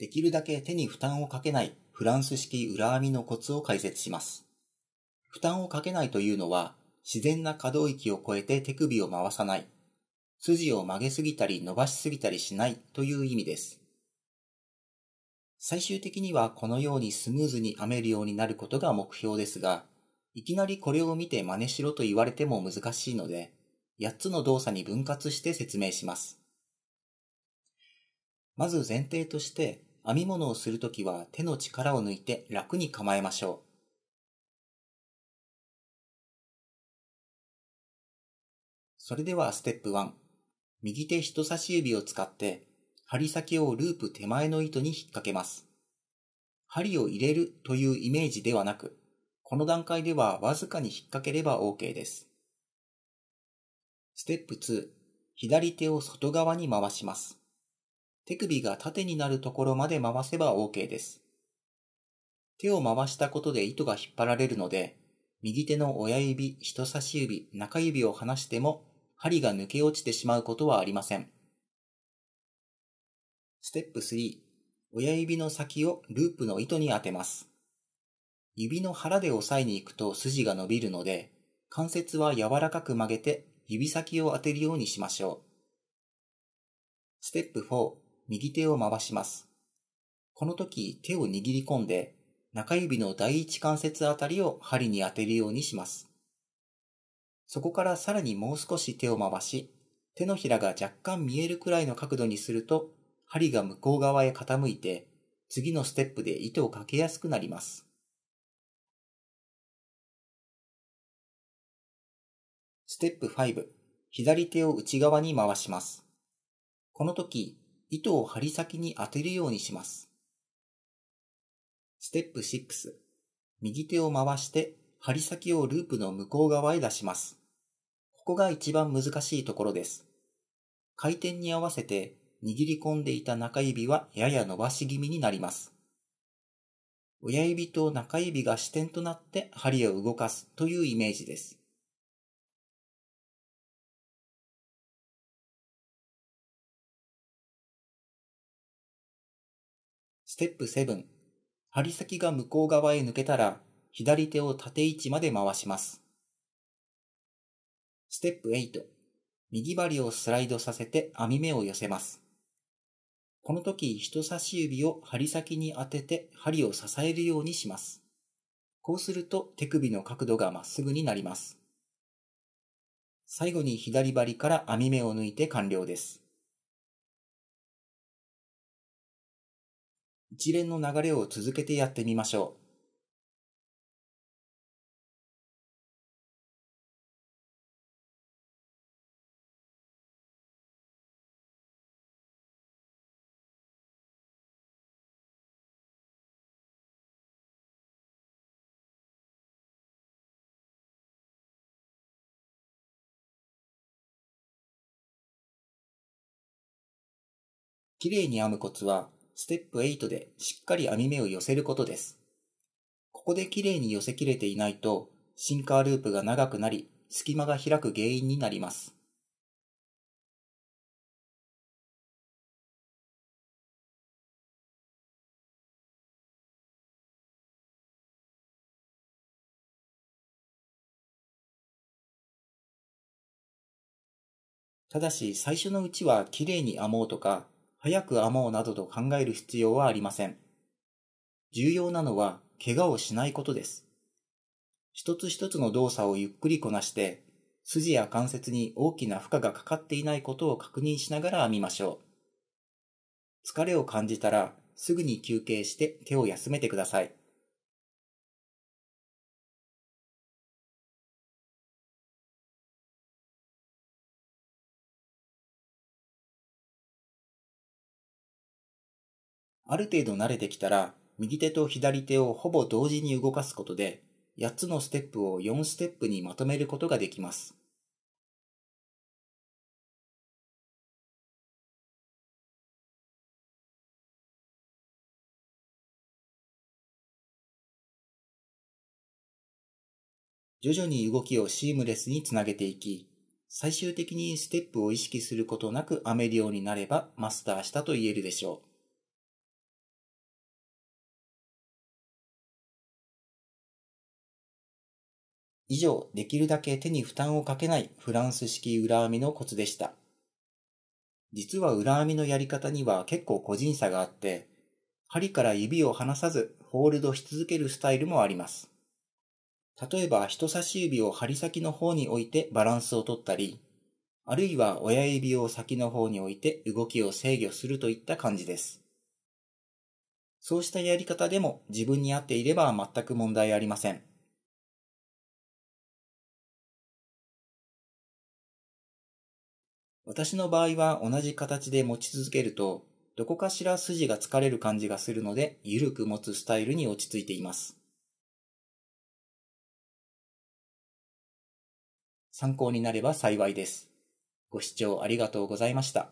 できるだけ手に負担をかけないフランス式裏編みのコツを解説します。負担をかけないというのは、自然な可動域を超えて手首を回さない、筋を曲げすぎたり伸ばしすぎたりしないという意味です。最終的にはこのようにスムーズに編めるようになることが目標ですが、いきなりこれを見て真似しろと言われても難しいので、8つの動作に分割して説明します。まず前提として、編み物をするときは手の力を抜いて楽に構えましょう。それではステップ1。右手人差し指を使って針先をループ手前の糸に引っ掛けます。針を入れるというイメージではなく、この段階ではわずかに引っ掛ければ OK です。ステップ2、左手を外側に回します。手首が縦になるところまで回せば OK です。手を回したことで糸が引っ張られるので、右手の親指、人差し指、中指を離しても、針が抜け落ちてしまうことはありません。ステップ3、親指の先をループの糸に当てます。指の腹で押さえに行くと筋が伸びるので、関節は柔らかく曲げて指先を当てるようにしましょう。ステップ4、右手を回します。この時手を握り込んで中指の第一関節あたりを針に当てるようにします。そこからさらにもう少し手を回し、手のひらが若干見えるくらいの角度にすると、針が向こう側へ傾いて、次のステップで糸をかけやすくなります。ステップ5、左手を内側に回します。この時、糸を針先に当てるようにします。ステップ6、右手を回して針先をループの向こう側へ出します。ここが一番難しいところです。回転に合わせて握り込んでいた中指はやや伸ばし気味になります。親指と中指が支点となって針を動かすというイメージです。ステップ7、針先が向こう側へ抜けたら、左手を縦位置まで回します。ステップ8、右針をスライドさせて編み目を寄せます。この時、人差し指を針先に当てて針を支えるようにします。こうすると手首の角度がまっすぐになります。最後に左針から編み目を抜いて完了です。一連の流れを続けてやってみましょう。きれいに編むコツはステップ8でしっかり網目を寄せることです。ここできれいに寄せきれていないと、シンカーループが長くなり、隙間が開く原因になります。ただし最初のうちはきれいに編もうとか早く編もうなどと考える必要はありません。重要なのは、怪我をしないことです。一つ一つの動作をゆっくりこなして、筋や関節に大きな負荷がかかっていないことを確認しながら編みましょう。疲れを感じたら、すぐに休憩して手を休めてください。ある程度慣れてきたら、右手と左手をほぼ同時に動かすことで、8つのステップを4ステップにまとめることができます。徐々に動きをシームレスにつなげていき、最終的にステップを意識することなく編めるようになればマスターしたと言えるでしょう。以上、できるだけ手に負担をかけないフランス式裏編みのコツでした。実は裏編みのやり方には結構個人差があって、針から指を離さずホールドし続けるスタイルもあります。例えば人差し指を針先の方に置いてバランスをとったり、あるいは親指を先の方に置いて動きを制御するといった感じです。そうしたやり方でも自分に合っていれば全く問題ありません。私の場合は同じ形で持ち続けると、どこかしら筋が疲れる感じがするので、ゆるく持つスタイルに落ち着いています。参考になれば幸いです。ご視聴ありがとうございました。